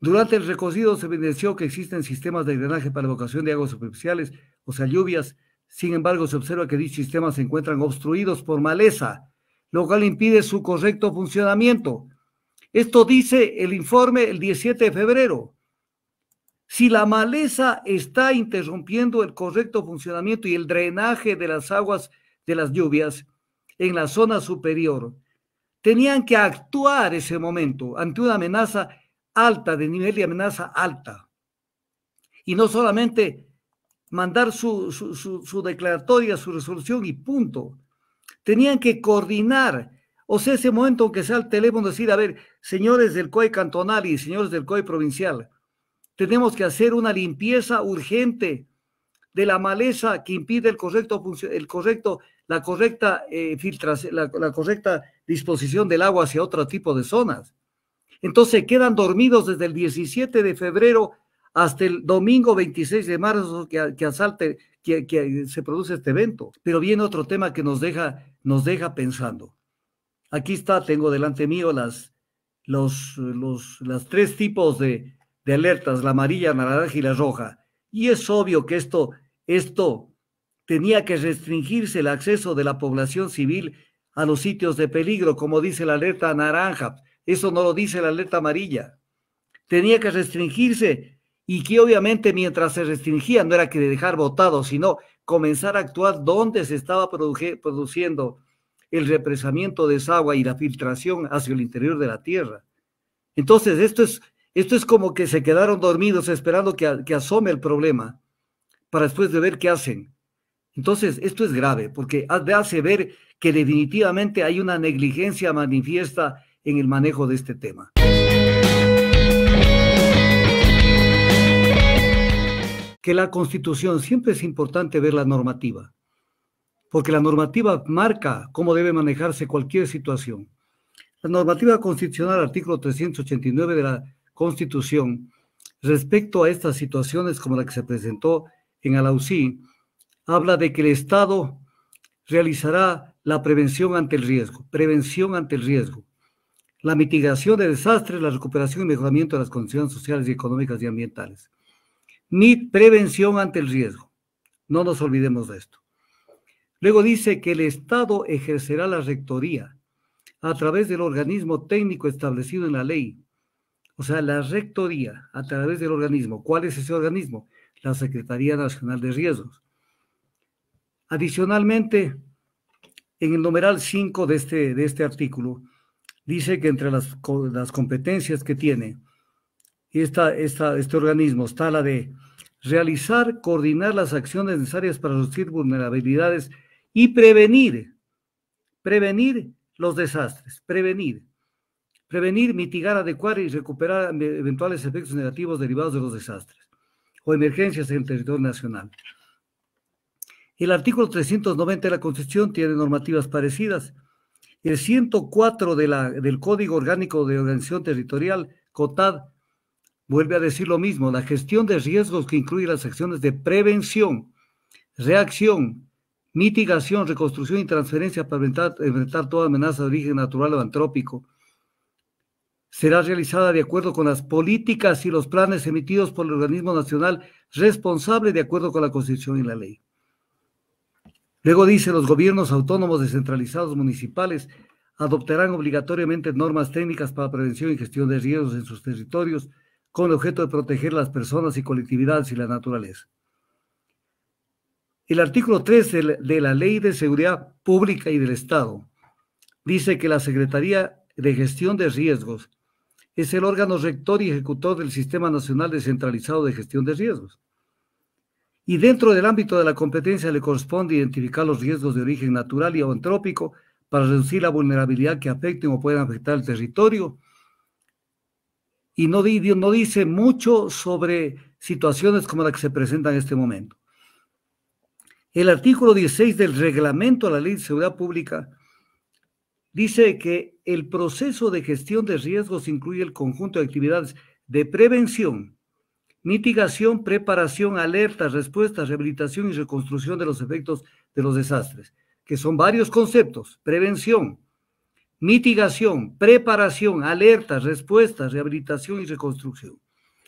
Durante el recorrido se evidenció que existen sistemas de drenaje para evacuación de aguas superficiales, o sea, lluvias. Sin embargo, se observa que dichos sistemas se encuentran obstruidos por maleza, lo cual impide su correcto funcionamiento. Esto dice el informe el 17 de febrero. Si la maleza está interrumpiendo el correcto funcionamiento y el drenaje de las aguas de las lluvias en la zona superior, tenían que actuar ese momento ante una amenaza alta, de nivel de amenaza alta. Y no solamente mandar su, declaratoria, su resolución y punto. Tenían que coordinar. O sea, ese momento, aunque sea el teléfono, decir, a ver, señores del COE cantonal y señores del COE provincial, tenemos que hacer una limpieza urgente de la maleza que impide el correcto, el correcto la correcta eh, la correcta disposición del agua hacia otro tipo de zonas. Entonces quedan dormidos desde el 17 de febrero hasta el domingo 26 de marzo que, asalte, que, se produce este evento. Pero viene otro tema que nos deja, nos deja pensando. Aquí está, tengo delante mío las, los, los tres tipos de, alertas, la amarilla, la naranja y la roja. Y es obvio que esto, esto tenía que restringirse el acceso de la población civil a los sitios de peligro, como dice la alerta naranja, eso no lo dice la alerta amarilla. Tenía que restringirse y que obviamente mientras se restringía no era que dejar votado, sino comenzar a actuar donde se estaba produciendo el represamiento de esa agua y la filtración hacia el interior de la tierra. Entonces, esto es, esto es como que se quedaron dormidos esperando que, que asome el problema para después de ver qué hacen. Entonces, esto es grave porque hace ver que definitivamente hay una negligencia manifiesta en el manejo de este tema. Que la constitución, siempre es importante ver la normativa, porque la normativa marca cómo debe manejarse cualquier situación. La normativa constitucional, artículo 389 de la Constitución, respecto a estas situaciones como la que se presentó en Alausí, habla de que el Estado realizará la prevención ante el riesgo, prevención ante el riesgo la mitigación de desastres, la recuperación y mejoramiento de las condiciones sociales y económicas y ambientales, ni prevención ante el riesgo. No nos olvidemos de esto. Luego dice que el Estado ejercerá la rectoría a través del organismo técnico establecido en la ley. O sea, la rectoría a través del organismo. ¿Cuál es ese organismo? La Secretaría Nacional de Riesgos. Adicionalmente, en el numeral 5 de este, de este artículo, dice que entre las, competencias que tiene este organismo está la de realizar, coordinar las acciones necesarias para reducir vulnerabilidades y prevenir, prevenir los desastres, prevenir, prevenir, mitigar, adecuar y recuperar e-, eventuales efectos negativos derivados de los desastres o emergencias en el territorio nacional. El artículo 390 de la Constitución tiene normativas parecidas el 104 de la, del Código Orgánico de Organización Territorial, COTAD, vuelve a decir lo mismo, la gestión de riesgos que incluye las acciones de prevención, reacción, mitigación, reconstrucción y transferencia para enfrentar, toda amenaza de origen natural o antrópico. Será realizada de acuerdo con las políticas y los planes emitidos por el organismo nacional responsable de acuerdo con la Constitución y la ley. Luego dice, los gobiernos autónomos descentralizados municipales adoptarán obligatoriamente normas técnicas para prevención y gestión de riesgos en sus territorios con el objeto de proteger las personas y colectividades y la naturaleza. El artículo 3 de la Ley de Seguridad Pública y del Estado dice que la Secretaría de Gestión de Riesgos es el órgano rector y ejecutor del Sistema Nacional Descentralizado de Gestión de Riesgos y dentro del ámbito de la competencia le corresponde identificar los riesgos de origen natural y antrópico para reducir la vulnerabilidad que afecten o puedan afectar el territorio. Y no, no dice mucho sobre situaciones como la que se presenta en este momento. El artículo 16 del reglamento a la Ley de Seguridad Pública dice que el proceso de gestión de riesgos incluye el conjunto de actividades de prevención, mitigación, preparación, alerta, respuesta, rehabilitación y reconstrucción de los efectos de los desastres, que son varios conceptos, prevención, mitigación, preparación, alerta, respuesta, rehabilitación y reconstrucción.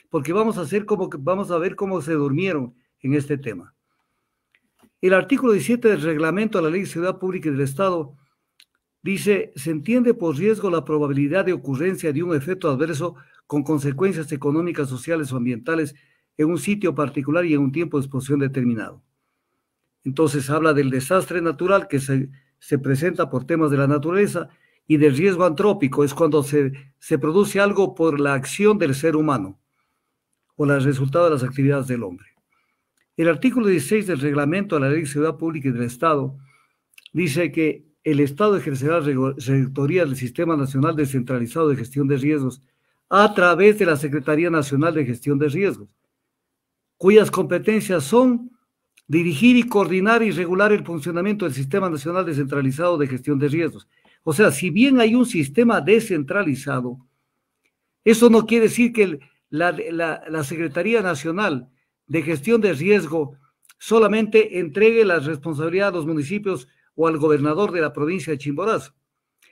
Porque vamos a hacer como que vamos a ver cómo se durmieron en este tema. El artículo 17 del reglamento de la Ley de Ciudad Pública y del Estado dice, se entiende por riesgo la probabilidad de ocurrencia de un efecto adverso con consecuencias económicas, sociales o ambientales en un sitio particular y en un tiempo de exposición determinado. Entonces habla del desastre natural que se, presenta por temas de la naturaleza y del riesgo antrópico, es cuando se, se produce algo por la acción del ser humano o el resultado de las actividades del hombre. El artículo 16 del reglamento de la Ley de Seguridad Pública y del Estado dice que el Estado ejercerá rectoría del Sistema Nacional Descentralizado de Gestión de Riesgos a través de la Secretaría Nacional de Gestión de Riesgos, cuyas competencias son dirigir y coordinar y regular el funcionamiento del Sistema Nacional Descentralizado de Gestión de Riesgos. O sea, si bien hay un sistema descentralizado, eso no quiere decir que la, la Secretaría Nacional de Gestión de Riesgo solamente entregue la responsabilidad a los municipios o al gobernador de la provincia de Chimborazo,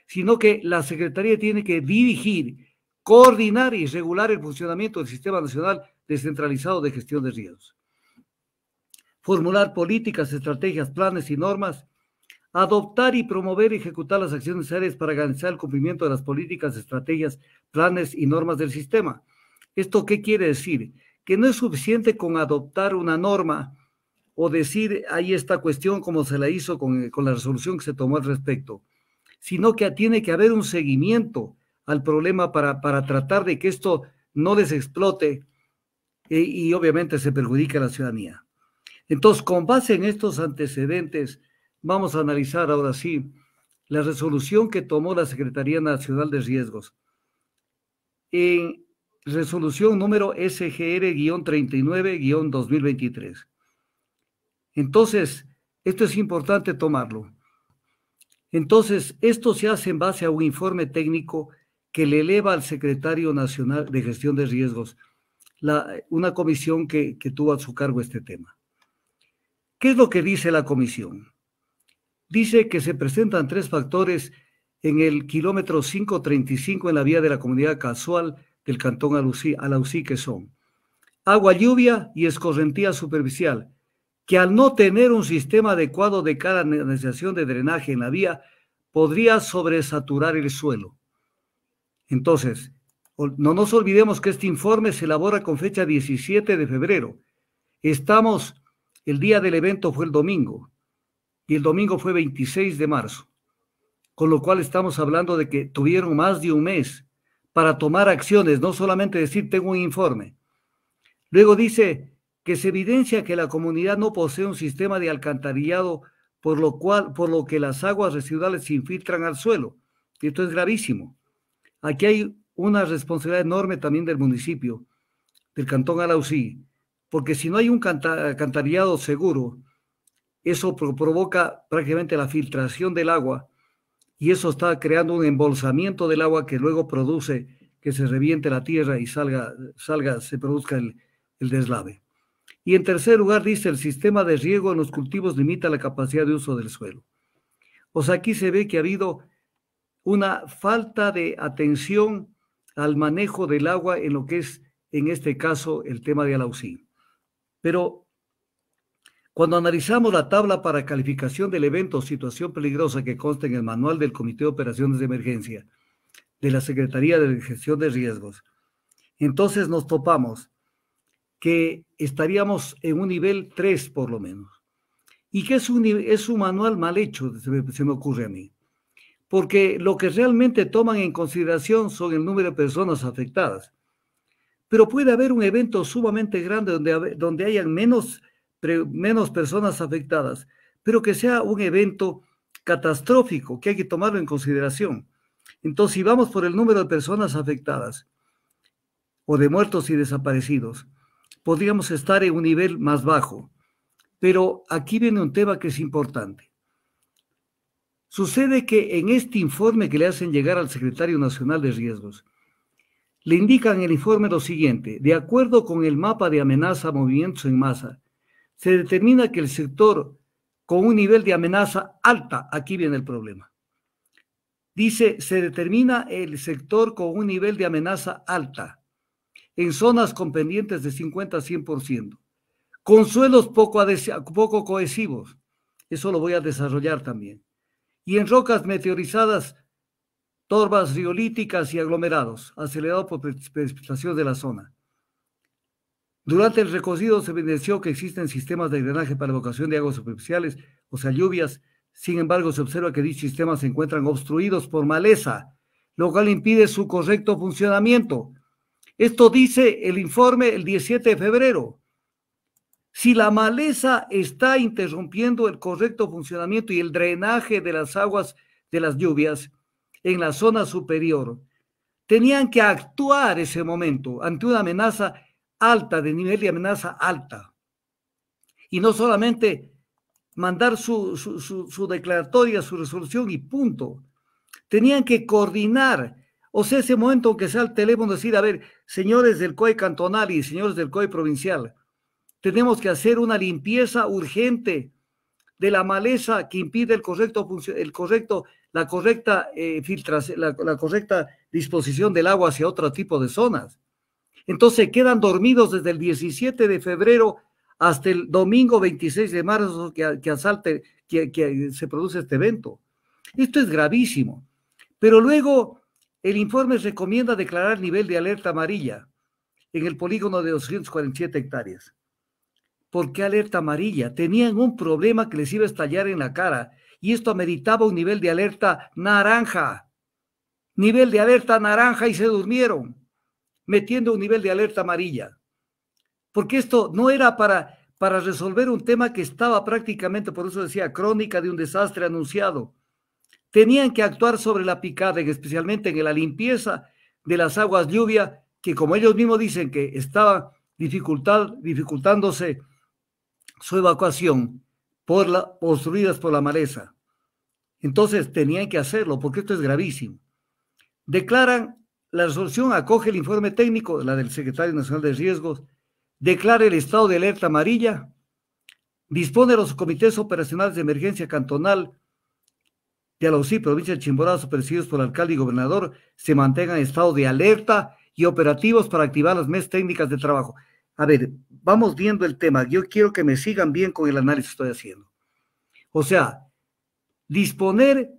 sino que la Secretaría tiene que dirigir coordinar y regular el funcionamiento del Sistema Nacional Descentralizado de Gestión de Riesgos, formular políticas, estrategias, planes y normas, adoptar y promover y ejecutar las acciones necesarias para garantizar el cumplimiento de las políticas, estrategias, planes y normas del sistema. ¿Esto qué quiere decir? Que no es suficiente con adoptar una norma o decir ahí esta cuestión como se la hizo con, con la resolución que se tomó al respecto, sino que tiene que haber un seguimiento al problema para, para tratar de que esto no les explote eh, y obviamente se perjudique a la ciudadanía. Entonces, con base en estos antecedentes, vamos a analizar ahora sí la resolución que tomó la Secretaría Nacional de Riesgos. En resolución número SGR-39-2023. Entonces, esto es importante tomarlo. Entonces, esto se hace en base a un informe técnico que le eleva al secretario nacional de gestión de riesgos, la, una comisión que, tuvo a su cargo este tema. ¿Qué es lo que dice la comisión? Dice que se presentan tres factores en el kilómetro 535 en la vía de la comunidad casual del cantón Alucí, Alausí, que son agua lluvia y escorrentía superficial, que al no tener un sistema adecuado de canalización de drenaje en la vía, podría sobresaturar el suelo. Entonces, no nos olvidemos que este informe se elabora con fecha 17 de febrero. Estamos, el día del evento fue el domingo y el domingo fue 26 de marzo, con lo cual estamos hablando de que tuvieron más de un mes para tomar acciones, no solamente decir tengo un informe. Luego dice que se evidencia que la comunidad no posee un sistema de alcantarillado, por lo cual, por lo que las aguas residuales se infiltran al suelo. Esto es gravísimo. Aquí hay una responsabilidad enorme también del municipio, del cantón Alausí, porque si no hay un seguro, eso provoca prácticamente la filtración del agua y eso está creando un embolsamiento del agua que luego produce que se reviente la tierra y salga, salga se produzca el, el deslave. Y en tercer lugar, dice, el sistema de riego en los cultivos limita la capacidad de uso del suelo. O sea, aquí se ve que ha habido una falta de atención al manejo del agua en lo que es, en este caso, el tema de Alausí. Pero cuando analizamos la tabla para calificación del evento situación peligrosa que consta en el manual del Comité de Operaciones de Emergencia de la Secretaría de Gestión de Riesgos, entonces nos topamos que estaríamos en un nivel 3 por lo menos. Y que es un, es un manual mal hecho, se me ocurre a mí porque lo que realmente toman en consideración son el número de personas afectadas. Pero puede haber un evento sumamente grande donde, donde hayan menos, menos personas afectadas, pero que sea un evento catastrófico que hay que tomarlo en consideración. Entonces, si vamos por el número de personas afectadas o de muertos y desaparecidos, podríamos estar en un nivel más bajo. Pero aquí viene un tema que es importante. Sucede que en este informe que le hacen llegar al secretario nacional de riesgos, le indican en el informe lo siguiente, de acuerdo con el mapa de amenaza movimientos en masa, se determina que el sector con un nivel de amenaza alta, aquí viene el problema, dice, se determina el sector con un nivel de amenaza alta en zonas con pendientes de 50 a 100%, con suelos poco cohesivos, eso lo voy a desarrollar también, y en rocas meteorizadas, torbas riolíticas y aglomerados, acelerado por precipitación de la zona. Durante el recorrido se evidenció que existen sistemas de drenaje para evocación de aguas superficiales, o sea, lluvias. Sin embargo, se observa que dichos sistemas se encuentran obstruidos por maleza, lo cual impide su correcto funcionamiento. Esto dice el informe el 17 de febrero. Si la maleza está interrumpiendo el correcto funcionamiento y el drenaje de las aguas de las lluvias en la zona superior, tenían que actuar ese momento ante una amenaza alta, de nivel y amenaza alta. Y no solamente mandar su, declaratoria, su resolución y punto. Tenían que coordinar. O sea, ese momento que sea el teléfono, decir, a ver, señores del COE cantonal y señores del COE provincial, tenemos que hacer una limpieza urgente de la maleza que impide el correcto, el correcto la correcta eh, la, correcta disposición del agua hacia otro tipo de zonas. Entonces quedan dormidos desde el 17 de febrero hasta el domingo 26 de marzo que, asalte, que, que se produce este evento. Esto es gravísimo. Pero luego el informe recomienda declarar nivel de alerta amarilla en el polígono de 247 hectáreas. ¿Por qué alerta amarilla? Tenían un problema que les iba a estallar en la cara y esto ameritaba un nivel de alerta naranja. Nivel de alerta naranja y se durmieron, metiendo un nivel de alerta amarilla. Porque esto no era para, para resolver un tema que estaba prácticamente, por eso decía, crónica de un desastre anunciado. Tenían que actuar sobre la picada, especialmente en la limpieza de las aguas lluvia, que como ellos mismos dicen que estaba dificultad, dificultándose su evacuación por la, obstruidas por la maleza. Entonces tenían que hacerlo porque esto es gravísimo. Declaran, la resolución acoge el informe técnico, la del secretario nacional de riesgos, declara el estado de alerta amarilla, dispone los comités operacionales de emergencia cantonal de los provincia de Chimborazo, presididos por alcalde y gobernador, se mantengan en estado de alerta y operativos para activar las mesas técnicas de trabajo. A ver, vamos viendo el tema. Yo quiero que me sigan bien con el análisis que estoy haciendo. O sea, disponer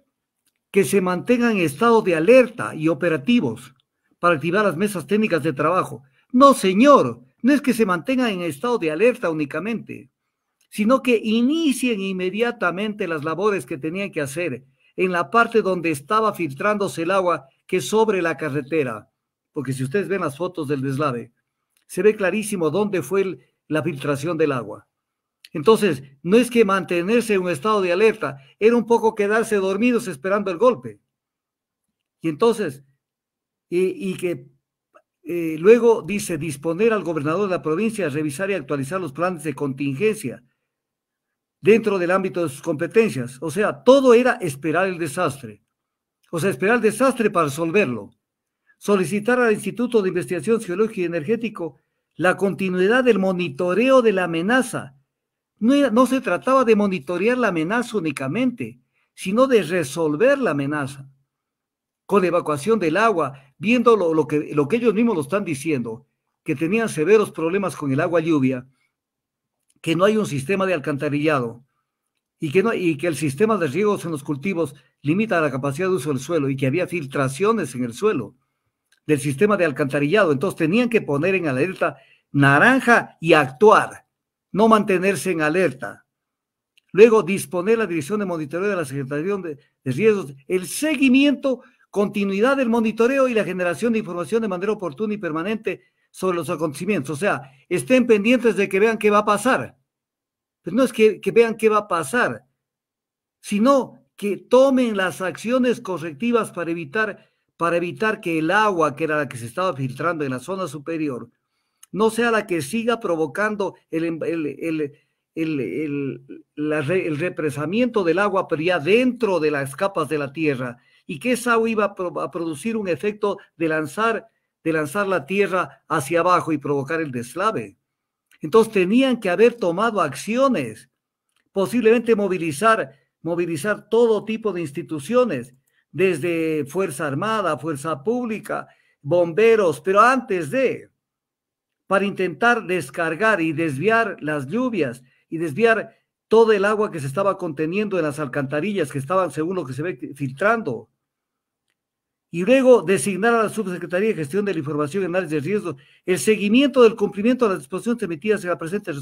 que se mantengan en estado de alerta y operativos para activar las mesas técnicas de trabajo. No, señor, no es que se mantengan en estado de alerta únicamente, sino que inicien inmediatamente las labores que tenían que hacer en la parte donde estaba filtrándose el agua que sobre la carretera. Porque si ustedes ven las fotos del deslave, se ve clarísimo dónde fue la filtración del agua. Entonces, no es que mantenerse en un estado de alerta, era un poco quedarse dormidos esperando el golpe. Y entonces, y, que eh, luego dice disponer al gobernador de la provincia a revisar y actualizar los planes de contingencia dentro del ámbito de sus competencias. O sea, todo era esperar el desastre. O sea, esperar el desastre para resolverlo solicitar al Instituto de Investigación Geológica y Energético la continuidad del monitoreo de la amenaza. No, se trataba de monitorear la amenaza únicamente, sino de resolver la amenaza con evacuación del agua, viendo lo, que, lo que ellos mismos lo están diciendo, que tenían severos problemas con el agua lluvia, que no hay un sistema de alcantarillado y que, y que el sistema de riegos en los cultivos limita la capacidad de uso del suelo y que había filtraciones en el suelo del sistema de alcantarillado. Entonces tenían que poner en alerta naranja y actuar, no mantenerse en alerta. Luego disponer la dirección de monitoreo de la Secretaría de, Riesgos, el seguimiento, continuidad del monitoreo y la generación de información de manera oportuna y permanente sobre los acontecimientos. O sea, estén pendientes de que vean qué va a pasar. Pero pues no es que vean qué va a pasar, sino que tomen las acciones correctivas para evitar para evitar que el agua, que era la que se estaba filtrando en la zona superior, no sea la que siga provocando el, em, el, represamiento del agua, pero ya dentro de las capas de la tierra, y que esa agua iba a, producir un efecto de lanzar, la tierra hacia abajo y provocar el deslave. Entonces tenían que haber tomado acciones, posiblemente movilizar, movilizar todo tipo de instituciones, desde Fuerza Armada, Fuerza Pública, bomberos, pero antes de, para intentar descargar y desviar las lluvias y desviar todo el agua que se estaba conteniendo en las alcantarillas que estaban, según lo que se ve, filtrando. Y luego designar a la Subsecretaría de Gestión de la Información y Análisis de Riesgos el seguimiento del cumplimiento de las disposiciones emitidas en la presente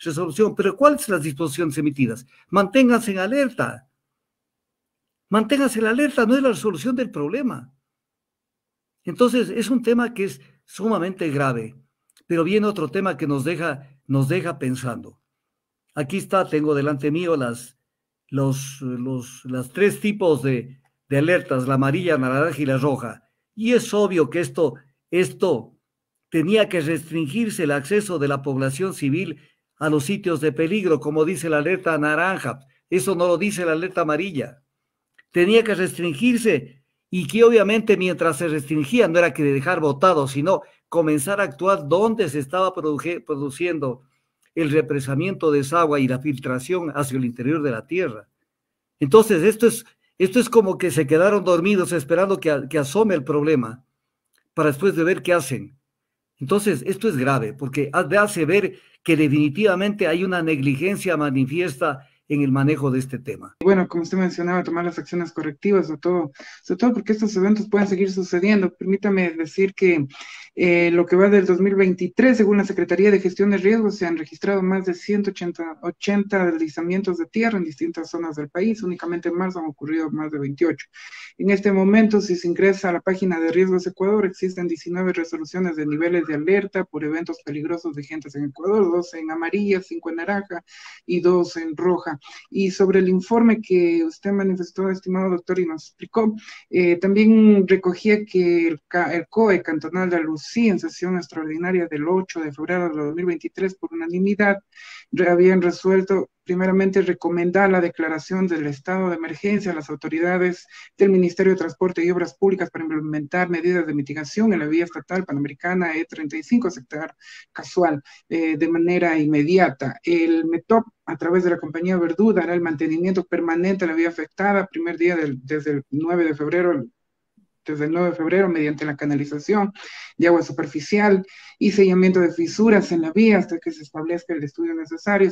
resolución. Pero ¿cuáles son las disposiciones emitidas? Manténganse en alerta Manténgase la alerta, no es la resolución del problema. Entonces, es un tema que es sumamente grave, pero viene otro tema que nos deja, nos deja pensando. Aquí está, tengo delante mío las, los, los las tres tipos de, de alertas, la amarilla, la naranja y la roja. Y es obvio que esto, esto tenía que restringirse el acceso de la población civil a los sitios de peligro, como dice la alerta naranja. Eso no lo dice la alerta amarilla tenía que restringirse y que obviamente mientras se restringía no era que dejar votado, sino comenzar a actuar donde se estaba produciendo el represamiento de esa agua y la filtración hacia el interior de la tierra. Entonces, esto es, esto es como que se quedaron dormidos esperando que, que asome el problema para después de ver qué hacen. Entonces, esto es grave porque hace ver que definitivamente hay una negligencia manifiesta en el manejo de este tema. Bueno, como usted mencionaba, tomar las acciones correctivas, sobre todo, sobre todo porque estos eventos pueden seguir sucediendo. Permítame decir que eh, lo que va del 2023, según la Secretaría de Gestión de Riesgos, se han registrado más de 180 deslizamientos de tierra en distintas zonas del país. Únicamente en marzo han ocurrido más de 28. En este momento, si se ingresa a la página de Riesgos Ecuador, existen 19 resoluciones de niveles de alerta por eventos peligrosos vigentes en Ecuador, 12 en amarilla, 5 en naranja y 2 en roja. Y sobre el informe que usted manifestó, estimado doctor, y nos explicó, eh, también recogía que el, el COE, Cantonal de Luz sí en sesión extraordinaria del 8 de febrero de 2023 por unanimidad, habían resuelto primeramente recomendar la declaración del estado de emergencia a las autoridades del Ministerio de Transporte y Obras Públicas para implementar medidas de mitigación en la vía estatal panamericana E35, sector casual, eh, de manera inmediata. El METOP, a través de la compañía Verdú, hará el mantenimiento permanente a la vía afectada, primer día desde el 9 de febrero desde el 9 de febrero mediante la canalización de agua superficial y sellamiento de fisuras en la vía hasta que se establezca el estudio necesario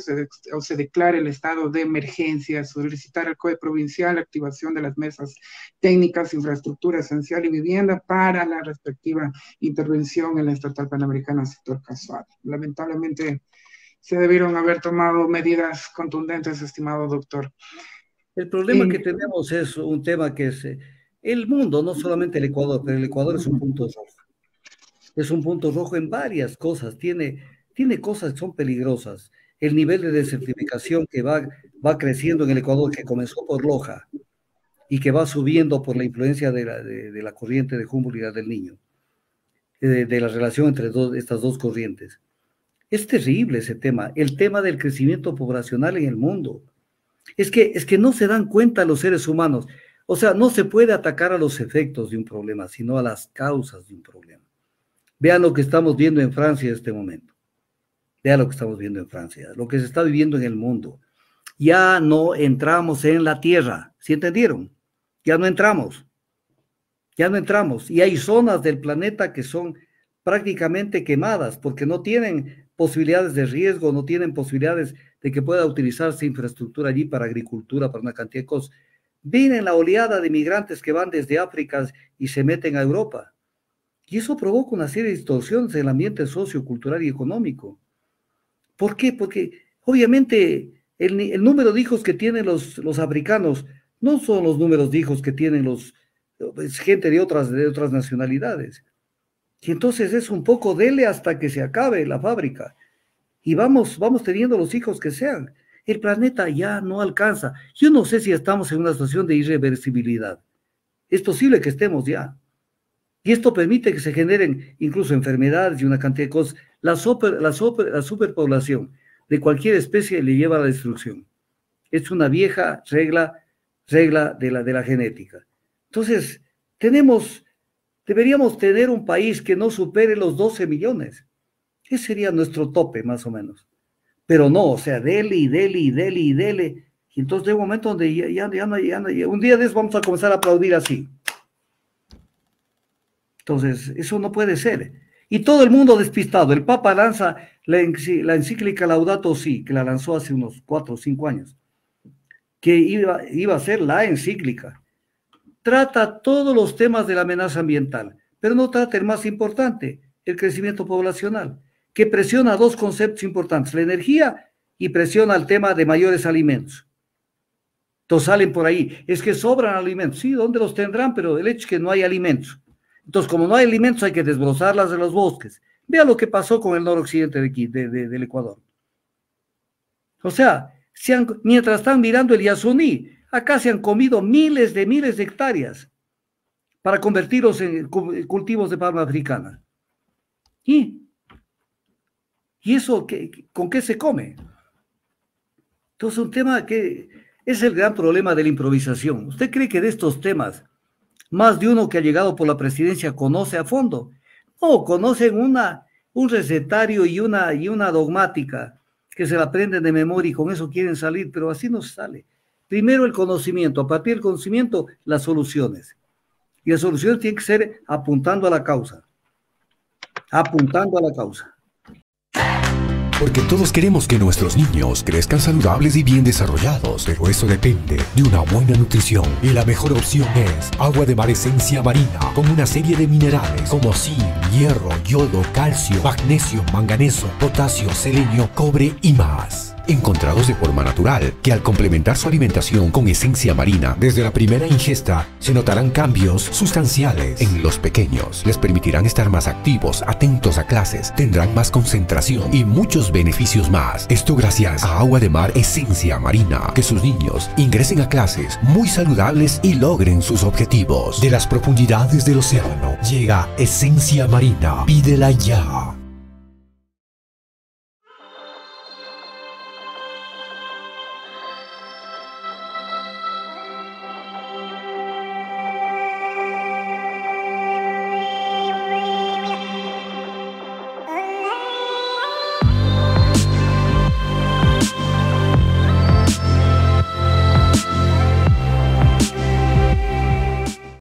o se declare el estado de emergencia, solicitar al COE provincial la activación de las mesas técnicas, infraestructura esencial y vivienda para la respectiva intervención en la estatal panamericana sector casual. Lamentablemente se debieron haber tomado medidas contundentes, estimado doctor. El problema que tenemos es un tema que se el mundo, no solamente el Ecuador, pero el Ecuador es un punto rojo. Es un punto rojo en varias cosas, tiene, tiene cosas que son peligrosas. El nivel de desertificación que va, va creciendo en el Ecuador, que comenzó por Loja y que va subiendo por la influencia de la, corriente de Humboldt y la del niño, eh, de, la relación entre estas dos corrientes. Es terrible ese tema, el tema del crecimiento poblacional en el mundo. Es que, es que no se dan cuenta los seres humanos. O sea, no se puede atacar a los efectos de un problema, sino a las causas de un problema. Vean lo que estamos viendo en Francia en este momento. Vean lo que estamos viendo en Francia, lo que se está viviendo en el mundo. Ya no entramos en la tierra, ¿sí entendieron? Ya no entramos. Ya no entramos. Y hay zonas del planeta que son prácticamente quemadas porque no tienen posibilidades de riesgo, no tienen posibilidades de que pueda utilizarse infraestructura allí para agricultura, para una cantidad de cosas. Vienen la oleada de migrantes que van desde África y se meten a Europa. Y eso provoca una serie de distorsiones en el ambiente sociocultural y económico. ¿Por qué? Porque obviamente el, el número de hijos que tienen los, los africanos no son los números de hijos que tienen los pues, gente de otras, de otras nacionalidades. Y entonces es un poco dele hasta que se acabe la fábrica. Y vamos, vamos teniendo los hijos que sean el planeta ya no alcanza. Yo no sé si estamos en una situación de irreversibilidad. Es posible que estemos ya. Y esto permite que se generen incluso enfermedades y una cantidad de cosas. La, superpoblación de cualquier especie le lleva a la destrucción. Es una vieja regla, regla de la, de la genética. Entonces, tenemos, deberíamos tener un país que no supere los 12 millones. Ese sería nuestro tope, más o menos. Pero no, o sea, dele y dele y dele y dele. Y entonces llega un momento donde ya, ya, ya, no, ya, no, un día de eso vamos a comenzar a aplaudir así. Entonces, eso no puede ser. Y todo el mundo despistado. El Papa lanza la, encíclica Laudato Si, que la lanzó hace unos cuatro o cinco años, que iba, iba a ser la encíclica. Trata todos los temas de la amenaza ambiental, pero no trata el más importante, el crecimiento poblacional que presiona dos conceptos importantes, la energía y presiona el tema de mayores alimentos. Entonces salen por ahí, es que sobran alimentos, sí, ¿dónde los tendrán? Pero el hecho es que no hay alimentos. Entonces, como no hay alimentos, hay que desbrozarlas de los bosques. Vea lo que pasó con el noroccidente de aquí, del Ecuador. O sea, mientras están mirando el Yasuní, acá se han comido miles de miles de hectáreas para convertirlos en cultivos de palma africana. Y ¿Y eso con qué se come? Entonces, un tema que es el gran problema de la improvisación. ¿Usted cree que de estos temas, más de uno que ha llegado por la presidencia conoce a fondo? No, conocen una, un recetario y una, y una dogmática que se la aprenden de memoria y con eso quieren salir, pero así no sale. Primero el conocimiento, a partir del conocimiento, las soluciones. Y la solución tiene que ser apuntando a la causa. Apuntando a la causa. Porque todos queremos que nuestros niños crezcan saludables y bien desarrollados, pero eso depende de una buena nutrición. Y la mejor opción es agua de mar marina, con una serie de minerales como zinc, hierro, yodo, calcio, magnesio, manganeso, potasio, selenio, cobre y más encontrados de forma natural, que al complementar su alimentación con esencia marina desde la primera ingesta, se notarán cambios sustanciales en los pequeños. Les permitirán estar más activos, atentos a clases, tendrán más concentración y muchos beneficios más. Esto gracias a agua de mar esencia marina, que sus niños ingresen a clases muy saludables y logren sus objetivos. De las profundidades del océano llega esencia marina, pídela ya.